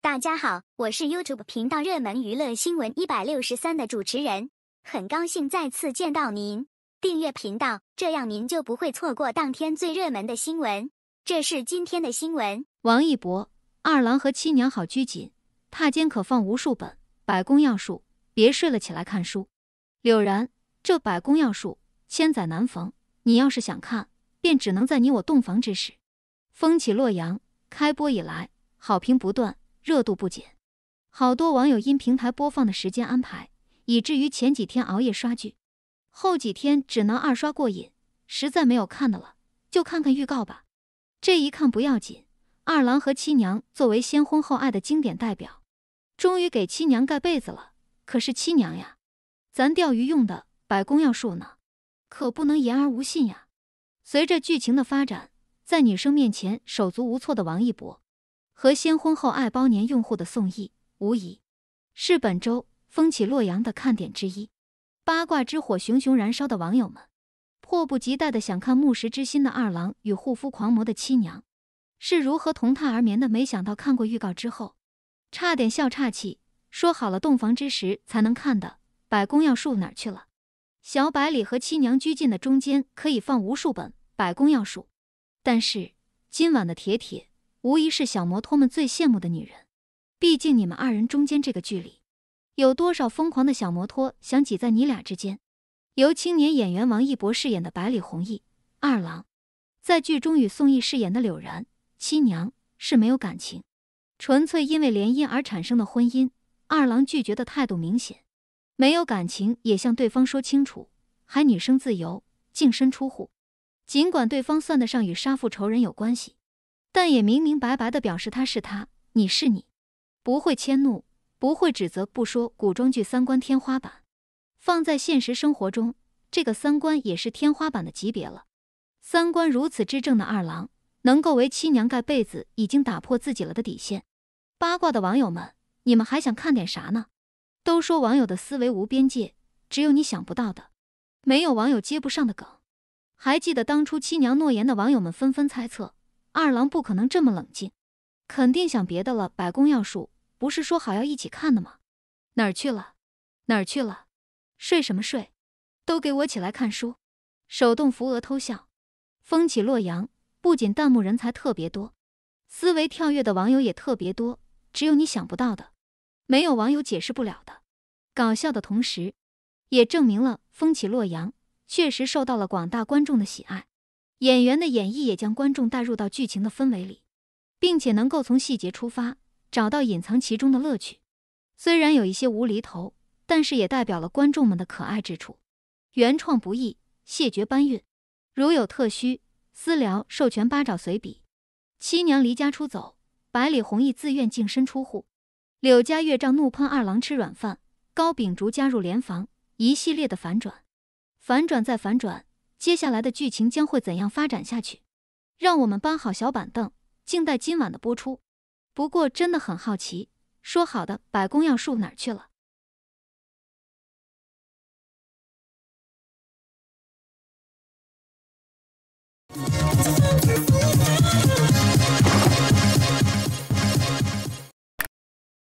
大家好，我是 YouTube 频道热门娱乐新闻一百六十三的主持人，很高兴再次见到您。订阅频道，这样您就不会错过当天最热门的新闻。这是今天的新闻：王一博、二郎和七娘好拘谨，榻间可放无数本《百工要术》，别睡了，起来看书。柳然，这《百工要术》千载难逢，你要是想看，便只能在你我洞房之时。《风起洛阳》开播以来，好评不断。热度不减，好多网友因平台播放的时间安排，以至于前几天熬夜刷剧，后几天只能二刷过瘾，实在没有看的了，就看看预告吧。这一看不要紧，二郎和七娘作为先婚后爱的经典代表，终于给七娘盖被子了。可是七娘呀，咱钓鱼用的百工要术呢，可不能言而无信呀。随着剧情的发展，在女生面前手足无措的王一博。和先婚后爱包年用户的宋轶，无疑是本周风起洛阳的看点之一。八卦之火熊熊燃烧的网友们，迫不及待的想看木石之心的二郎与护肤狂魔的七娘是如何同榻而眠的。没想到看过预告之后，差点笑岔气。说好了洞房之时才能看的《百宫要术》哪去了？小百里和七娘拘禁的中间可以放无数本《百宫要术》，但是今晚的铁铁。无疑是小摩托们最羡慕的女人，毕竟你们二人中间这个距离，有多少疯狂的小摩托想挤在你俩之间？由青年演员王一博饰演的百里弘毅，二郎，在剧中与宋轶饰演的柳然七娘是没有感情，纯粹因为联姻而产生的婚姻。二郎拒绝的态度明显，没有感情也向对方说清楚，还女生自由，净身出户。尽管对方算得上与杀父仇人有关系。但也明明白白地表示他是他，你是你，不会迁怒，不会指责，不说古装剧三观天花板，放在现实生活中，这个三观也是天花板的级别了。三观如此之正的二郎，能够为七娘盖被子，已经打破自己了的底线。八卦的网友们，你们还想看点啥呢？都说网友的思维无边界，只有你想不到的，没有网友接不上的梗。还记得当初七娘诺言的网友们纷纷猜测。二郎不可能这么冷静，肯定想别的了。百工要术不是说好要一起看的吗？哪儿去了？哪儿去了？睡什么睡？都给我起来看书！手动扶额偷笑。风起洛阳不仅弹幕人才特别多，思维跳跃的网友也特别多，只有你想不到的，没有网友解释不了的。搞笑的同时，也证明了风起洛阳确实受到了广大观众的喜爱。演员的演绎也将观众带入到剧情的氛围里，并且能够从细节出发找到隐藏其中的乐趣。虽然有一些无厘头，但是也代表了观众们的可爱之处。原创不易，谢绝搬运。如有特需，私聊授权八爪随笔。七娘离家出走，百里弘毅自愿净身出户，柳家岳丈怒喷二郎吃软饭，高秉烛加入联防，一系列的反转，反转再反转。接下来的剧情将会怎样发展下去？让我们搬好小板凳，静待今晚的播出。不过，真的很好奇，说好的百工要术哪去了？